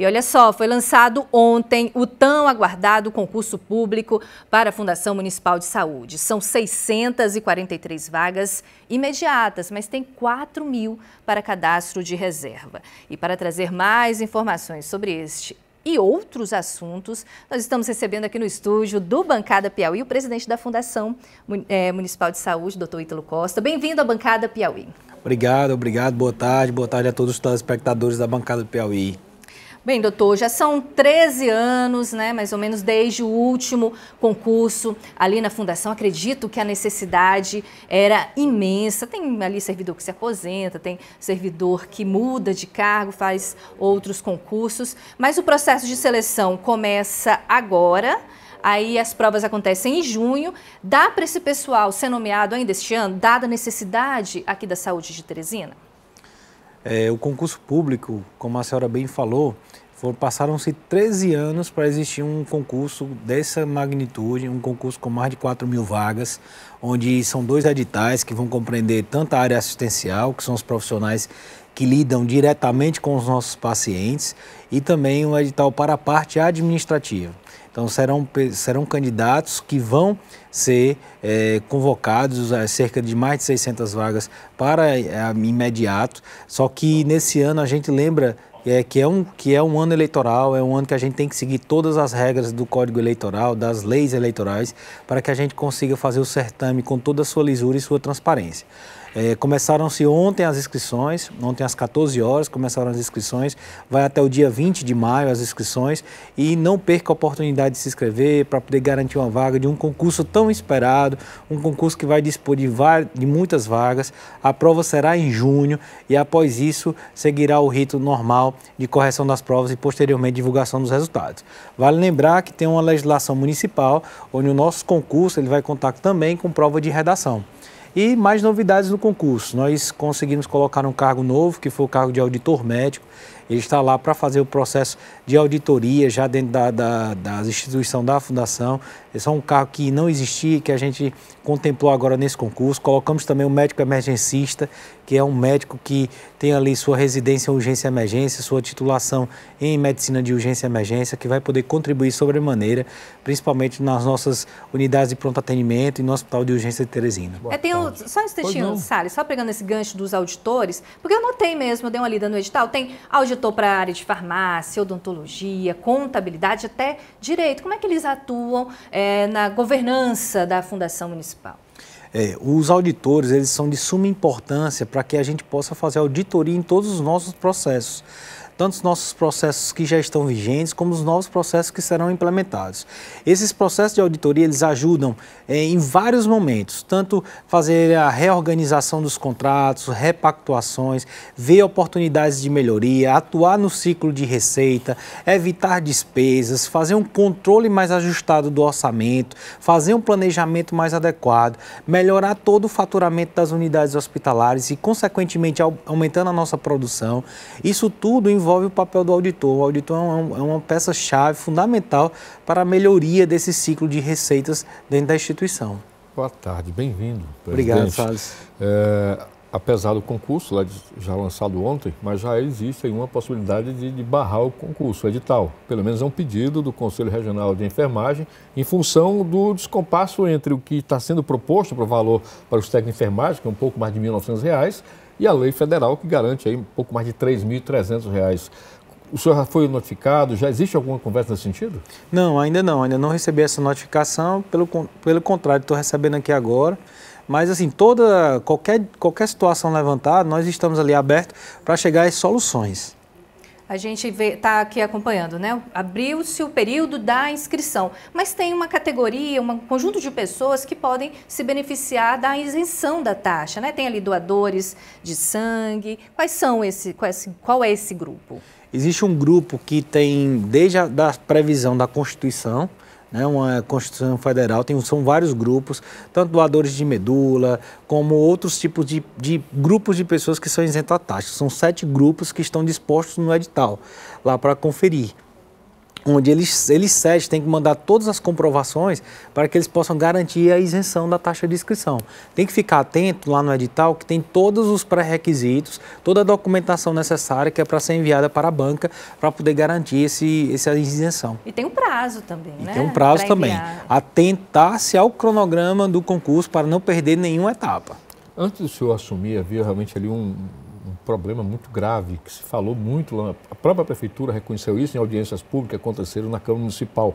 E olha só, foi lançado ontem o tão aguardado concurso público para a Fundação Municipal de Saúde. São 643 vagas imediatas, mas tem 4 mil para cadastro de reserva. E para trazer mais informações sobre este e outros assuntos, nós estamos recebendo aqui no estúdio do Bancada Piauí o presidente da Fundação eh, Municipal de Saúde, doutor Ítalo Costa. Bem-vindo à Bancada Piauí. Obrigado, obrigado. Boa tarde, boa tarde a todos os telespectadores da Bancada Piauí. Bem, doutor, já são 13 anos, né, mais ou menos desde o último concurso ali na Fundação. Acredito que a necessidade era imensa. Tem ali servidor que se aposenta, tem servidor que muda de cargo, faz outros concursos. Mas o processo de seleção começa agora. Aí as provas acontecem em junho. Dá para esse pessoal ser nomeado ainda este ano, dada a necessidade aqui da saúde de Teresina? é, o concurso público, como a senhora bem falou, passaram-se 13 anos para existir um concurso dessa magnitude, um concurso com mais de 4 mil vagas, onde são dois editais que vão compreender tanto a área assistencial, que são os profissionais que lidam diretamente com os nossos pacientes e também um edital para a parte administrativa. Então, serão, serão candidatos que vão ser é, convocados, eh, cerca de mais de 600 vagas para é, imediato. Só que nesse ano a gente lembra é, que, é um, que é um ano eleitoral, é um ano que a gente tem que seguir todas as regras do Código Eleitoral, das leis eleitorais, para que a gente consiga fazer o certame com toda a sua lisura e sua transparência. É, Começaram-se ontem as inscrições, ontem às 14 horas começaram as inscrições, vai até o dia 20 de maio as inscrições e não perca a oportunidade de se inscrever para poder garantir uma vaga de um concurso tão esperado, um concurso que vai dispor de, de muitas vagas. A prova será em junho e após isso seguirá o rito normal de correção das provas e posteriormente divulgação dos resultados. Vale lembrar que tem uma legislação municipal onde o nosso concurso ele vai contar também com prova de redação. E mais novidades no concurso. Nós conseguimos colocar um cargo novo, que foi o cargo de auditor médico. Ele está lá para fazer o processo de auditoria já dentro da, da, da instituição da fundação, esse é um carro que não existia, que a gente contemplou agora nesse concurso. Colocamos também um médico emergencista, que é um médico que tem ali sua residência em urgência e emergência, sua titulação em medicina de urgência e emergência, que vai poder contribuir sobremaneira, principalmente nas nossas unidades de pronto atendimento e no Hospital de Urgência de Teresina. Eu é, tenho, só um instantinho, Salles, só pegando esse gancho dos auditores, porque eu notei mesmo, eu dei uma lida no edital, tem auditor para a área de farmácia, odontologia, contabilidade, até direito. Como é que eles atuam? É, é, na governança da Fundação Municipal? É, os auditores eles são de suma importância para que a gente possa fazer auditoria em todos os nossos processos tanto os nossos processos que já estão vigentes, como os novos processos que serão implementados. Esses processos de auditoria, eles ajudam eh, em vários momentos, tanto fazer a reorganização dos contratos, repactuações, ver oportunidades de melhoria, atuar no ciclo de receita, evitar despesas, fazer um controle mais ajustado do orçamento, fazer um planejamento mais adequado, melhorar todo o faturamento das unidades hospitalares e, consequentemente, aumentando a nossa produção. Isso tudo envolve envolve o papel do auditor. O auditor é, é uma peça-chave fundamental para a melhoria desse ciclo de receitas dentro da instituição. Boa tarde, bem-vindo. Obrigado, Salles. É, apesar do concurso, lá já lançado ontem, mas já existe uma possibilidade de, de barrar o concurso, o edital. Pelo menos é um pedido do Conselho Regional de Enfermagem, em função do descompasso entre o que está sendo proposto para o valor para os técnicos de enfermagem, que é um pouco mais de R$ 1.900, e a lei federal que garante aí um pouco mais de R$ 3.300. O senhor já foi notificado? Já existe alguma conversa nesse sentido? Não, ainda não. Ainda não recebi essa notificação. Pelo, pelo contrário, estou recebendo aqui agora. Mas, assim, toda, qualquer, qualquer situação levantada, nós estamos ali abertos para chegar às soluções a gente está aqui acompanhando, né? Abriu-se o período da inscrição, mas tem uma categoria, um conjunto de pessoas que podem se beneficiar da isenção da taxa, né? Tem ali doadores de sangue. Quais são esse, qual é esse grupo? Existe um grupo que tem desde a da previsão da Constituição, né? Uma Constituição Federal tem, são vários grupos, tanto doadores de medula, como outros tipos de, de grupos de pessoas que são isentas a taxa. São sete grupos que estão dispostos no edital, lá para conferir onde eles, eles SES têm que mandar todas as comprovações para que eles possam garantir a isenção da taxa de inscrição. Tem que ficar atento lá no edital que tem todos os pré-requisitos, toda a documentação necessária que é para ser enviada para a banca para poder garantir esse, essa isenção. E tem um prazo também, e né? Tem um prazo pra também. Atentar-se ao cronograma do concurso para não perder nenhuma etapa. Antes do senhor assumir, havia realmente ali um, problema muito grave, que se falou muito lá, a própria prefeitura reconheceu isso em audiências públicas que aconteceram na Câmara Municipal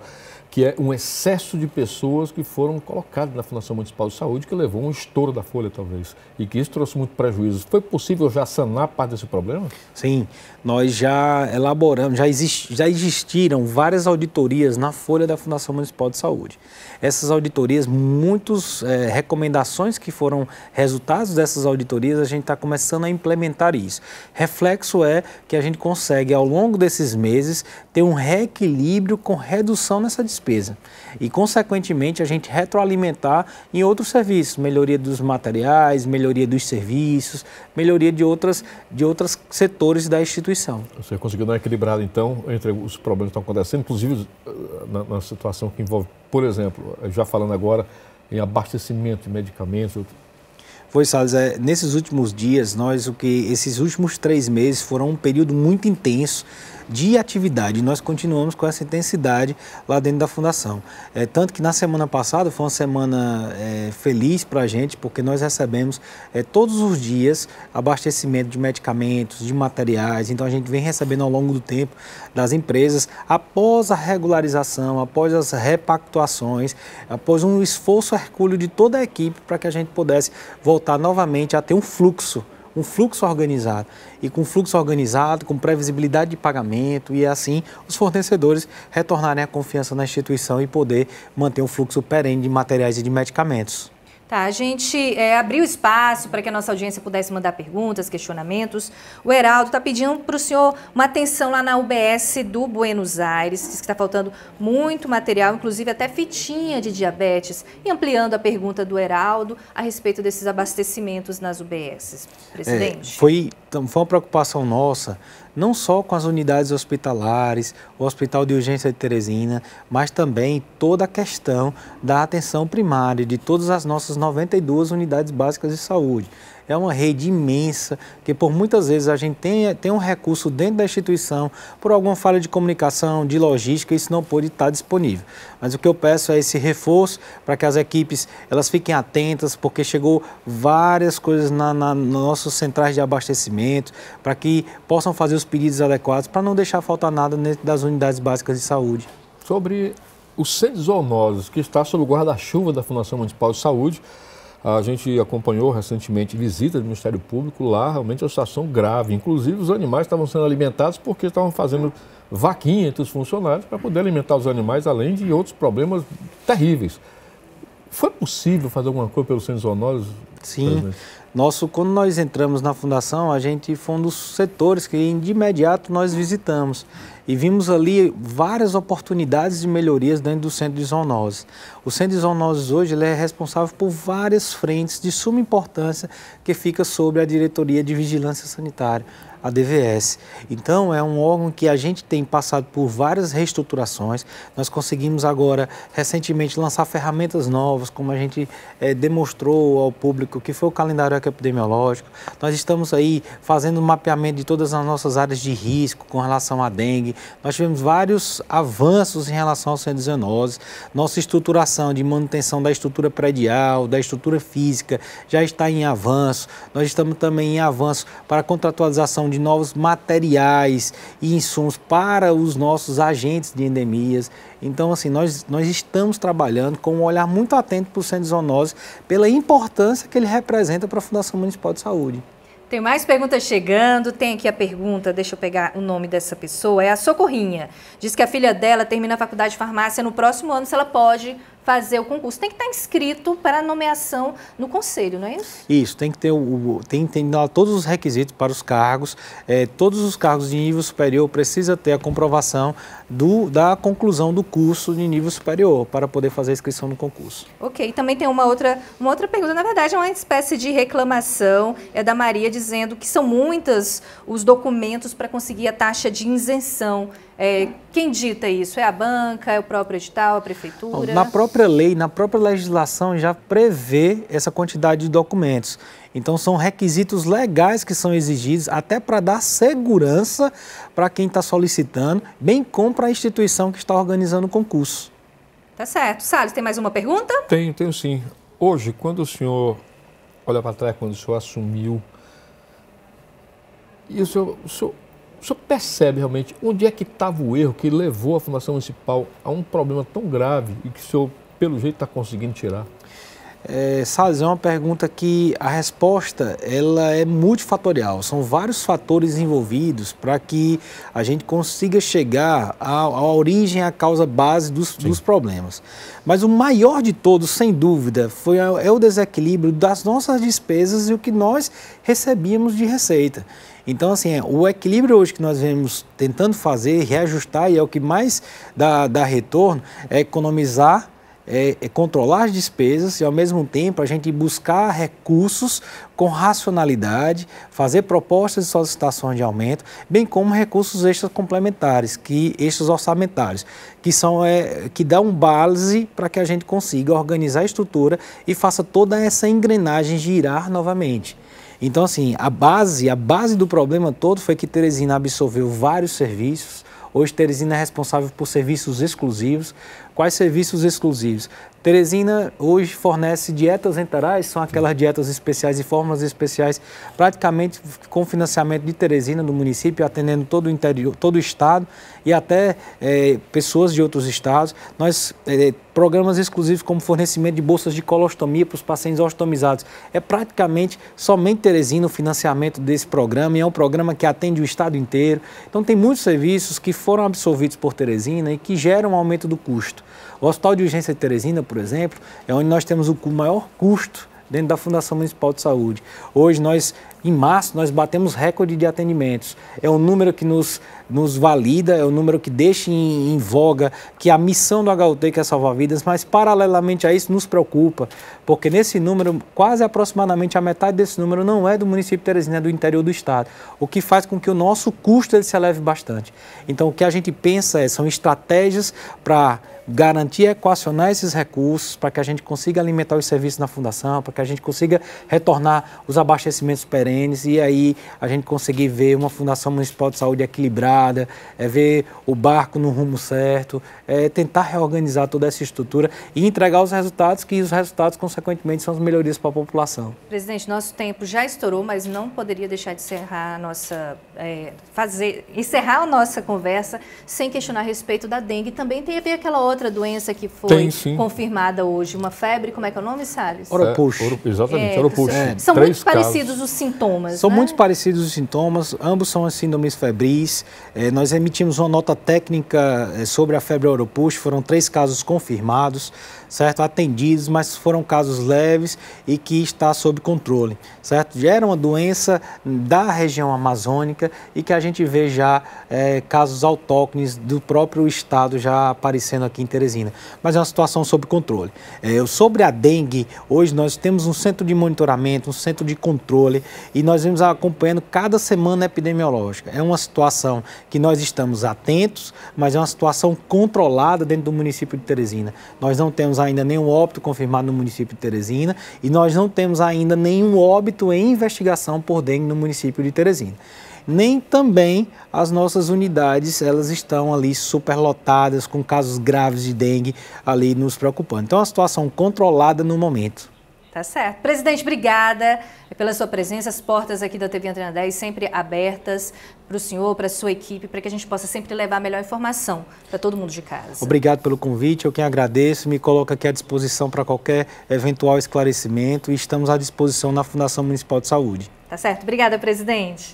que é um excesso de pessoas que foram colocadas na Fundação Municipal de Saúde, que levou um estouro da folha, talvez, e que isso trouxe muito prejuízo. Foi possível já sanar parte desse problema? Sim, nós já elaboramos, já, exist, já existiram várias auditorias na folha da Fundação Municipal de Saúde. Essas auditorias, muitas é, eh, recomendações que foram resultados dessas auditorias, a gente está começando a implementar isso. Reflexo é que a gente consegue, ao longo desses meses, ter um reequilíbrio com redução nessa despesa despesa. E, consequentemente, a gente retroalimentar em outros serviços, melhoria dos materiais, melhoria dos serviços, melhoria de outras de outros setores da instituição. Você conseguiu dar uma equilibrada, então, entre os problemas que estão acontecendo, inclusive eh, na, na situação que envolve, por exemplo, eh, já falando agora em abastecimento de medicamentos, Foi, Salles, é, nesses últimos dias, nós, o que esses últimos três meses foram um período muito intenso de atividade. Nós continuamos com essa intensidade lá dentro da Fundação. É, tanto que na semana passada foi uma semana é, feliz para a gente, porque nós recebemos é, todos os dias abastecimento de medicamentos, de materiais. Então a gente vem recebendo ao longo do tempo das empresas, após a regularização, após as repactuações, após um esforço hercúleo de toda a equipe para que a gente pudesse voltar novamente a ter um fluxo um fluxo organizado. E com fluxo organizado, com previsibilidade de pagamento e assim os fornecedores retornarem a confiança na instituição e poder manter um fluxo perene de materiais e de medicamentos. Tá, a gente é, abriu espaço para que a nossa audiência pudesse mandar perguntas, questionamentos. O Heraldo está pedindo para o senhor uma atenção lá na UBS do Buenos Aires. Diz que está faltando muito material, inclusive até fitinha de diabetes. E ampliando a pergunta do Heraldo a respeito desses abastecimentos nas UBS. É, Presidente. É, foi, então, foi uma preocupação nossa não só com as unidades hospitalares, o Hospital de Urgência de Teresina, mas também toda a questão da atenção primária de todas as nossas 92 unidades básicas de saúde é uma rede imensa, que por muitas vezes a gente tem, tem um recurso dentro da instituição, por alguma falha de comunicação, de logística, isso não pode estar disponível. Mas o que eu peço é esse reforço para que as equipes elas fiquem atentas, porque chegou várias coisas na, na nossos centrais de abastecimento, para que possam fazer os pedidos adequados, para não deixar faltar nada dentro das unidades básicas de saúde. Sobre os sedes zoonosos que está sob o guarda-chuva da Fundação Municipal de Saúde, a gente acompanhou recentemente visitas do Ministério Público lá, realmente é uma situação grave. Inclusive, os animais estavam sendo alimentados porque estavam fazendo vaquinha entre os funcionários para poder alimentar os animais, além de outros problemas terríveis. Foi possível fazer alguma coisa pelos centros zoonoses Sim. É. Nosso, quando nós entramos na fundação, a gente foi um dos setores que de imediato nós visitamos e vimos ali várias oportunidades de melhorias dentro do centro de zoonoses. O centro de zoonoses hoje ele é responsável por várias frentes de suma importância que fica sobre a Diretoria de Vigilância Sanitária, a DVS. Então é um órgão que a gente tem passado por várias reestruturações. Nós conseguimos agora recentemente lançar ferramentas novas, como a gente é, demonstrou ao público o que foi o calendário epidemiológico. Nós estamos aí fazendo um mapeamento de todas as nossas áreas de risco com relação à dengue. Nós tivemos vários avanços em relação ao 119. Nossa estruturação de manutenção da estrutura predial, da estrutura física, já está em avanço. Nós estamos também em avanço para a contratualização de novos materiais e insumos para os nossos agentes de endemias. Então, assim, nós, nós estamos trabalhando com um olhar muito atento para o centro de zoonose, pela importância que ele representa para a Fundação Municipal de Saúde. Tem mais perguntas chegando. Tem aqui a pergunta, deixa eu pegar o nome dessa pessoa. É a Socorrinha. Diz que a filha dela termina a faculdade de farmácia no próximo ano, se ela pode fazer o concurso. Tem que estar inscrito para nomeação no conselho, não é isso? Isso, tem que ter o, tem, tem todos os requisitos para os cargos. É, todos os cargos de nível superior precisa ter a comprovação do, da conclusão do curso de nível superior para poder fazer a inscrição no concurso. Ok, também tem uma outra, uma outra pergunta, na verdade é uma espécie de reclamação, é da Maria dizendo que são muitas os documentos para conseguir a taxa de isenção. É, quem dita isso? É a banca, é o próprio edital, a prefeitura? Na própria lei, na própria legislação já prevê essa quantidade de documentos. Então são requisitos legais que são exigidos até para dar segurança para quem está solicitando, bem como para a instituição que está organizando o concurso. Tá certo. Salles, tem mais uma pergunta? Tenho, tenho sim. Hoje, quando o senhor olha para trás, quando o senhor assumiu, e o senhor, o senhor, o senhor percebe realmente onde é que estava o erro que levou a Fundação Municipal a um problema tão grave e que o senhor, pelo jeito, está conseguindo tirar? É, Salles, é uma pergunta que a resposta ela é multifatorial. São vários fatores envolvidos para que a gente consiga chegar à, origem, à causa base dos, dos, problemas. Mas o maior de todos, sem dúvida, foi é o desequilíbrio das nossas despesas e o que nós recebíamos de receita. Então, assim, é, o equilíbrio hoje que nós vemos tentando fazer, reajustar, e é o que mais dá, dá retorno, é economizar é, é controlar as despesas e, ao mesmo tempo, a gente buscar recursos com racionalidade, fazer propostas e solicitações de aumento, bem como recursos extras complementares, que extras orçamentários, que são é, que dão base para que a gente consiga organizar a estrutura e faça toda essa engrenagem girar novamente. Então, assim, a base, a base do problema todo foi que Teresina absorveu vários serviços. Hoje, Teresina é responsável por serviços exclusivos quais serviços exclusivos. Teresina hoje fornece dietas enterais, são aquelas dietas especiais e fórmulas especiais, praticamente com financiamento de Teresina, do município, atendendo todo o interior, todo o estado e até é, pessoas de outros estados. Nós é, programas exclusivos como fornecimento de bolsas de colostomia para os pacientes ostomizados. É praticamente somente Teresina o financiamento desse programa e é um programa que atende o estado inteiro. Então tem muitos serviços que foram absorvidos por Teresina e que geram um aumento do custo. O Hospital de Urgência de Teresina, por exemplo, é onde nós temos o maior custo dentro da Fundação Municipal de Saúde. Hoje nós em março, nós batemos recorde de atendimentos. É um número que nos, nos valida, é um número que deixa em, em voga que a missão do HUT, que é salvar vidas, mas paralelamente a isso, nos preocupa, porque nesse número, quase aproximadamente a metade desse número não é do município de Teresina, é do interior do estado, o que faz com que o nosso custo ele se eleve bastante. Então, o que a gente pensa é, são estratégias para garantir equacionar esses recursos para que a gente consiga alimentar os serviços na fundação, para que a gente consiga retornar os abastecimentos perenes e aí a gente conseguir ver uma Fundação Municipal de Saúde equilibrada, é ver o barco no rumo certo, é tentar reorganizar toda essa estrutura e entregar os resultados, que os resultados, consequentemente, são as melhorias para a população. Presidente, nosso tempo já estourou, mas não poderia deixar de encerrar a nossa, é, fazer, encerrar a nossa conversa sem questionar a respeito da dengue. Também teve aquela outra doença que foi Tem, confirmada hoje, uma febre, como é que é o nome, Salles? Oropuxo. É, exatamente, é, oropuxo. É, são Três muito casos. parecidos os sintomas sintomas. São né? muito parecidos os sintomas, ambos são as síndromes febris. É, nós emitimos uma nota técnica é, sobre a febre oropus, foram três casos confirmados, certo? Atendidos, mas foram casos leves e que está sob controle, certo? Já era uma doença da região amazônica e que a gente vê já é, casos autóctones do próprio estado já aparecendo aqui em Teresina. Mas é uma situação sob controle. É, sobre a dengue, hoje nós temos um centro de monitoramento, um centro de controle e nós vimos acompanhando cada semana epidemiológica. É uma situação que nós estamos atentos, mas é uma situação controlada dentro do município de Teresina. Nós não temos ainda nenhum óbito confirmado no município de Teresina e nós não temos ainda nenhum óbito em investigação por dengue no município de Teresina nem também as nossas unidades elas estão ali superlotadas com casos graves de dengue ali nos preocupando. Então é uma situação controlada no momento. Tá certo. Presidente, obrigada pela sua presença. As portas aqui da TV Antena 10 sempre abertas para o senhor, para a sua equipe, para que a gente possa sempre levar a melhor informação para todo mundo de casa. Obrigado pelo convite, eu quem agradeço. Me coloco aqui à disposição para qualquer eventual esclarecimento e estamos à disposição na Fundação Municipal de Saúde. Tá certo. Obrigada, presidente.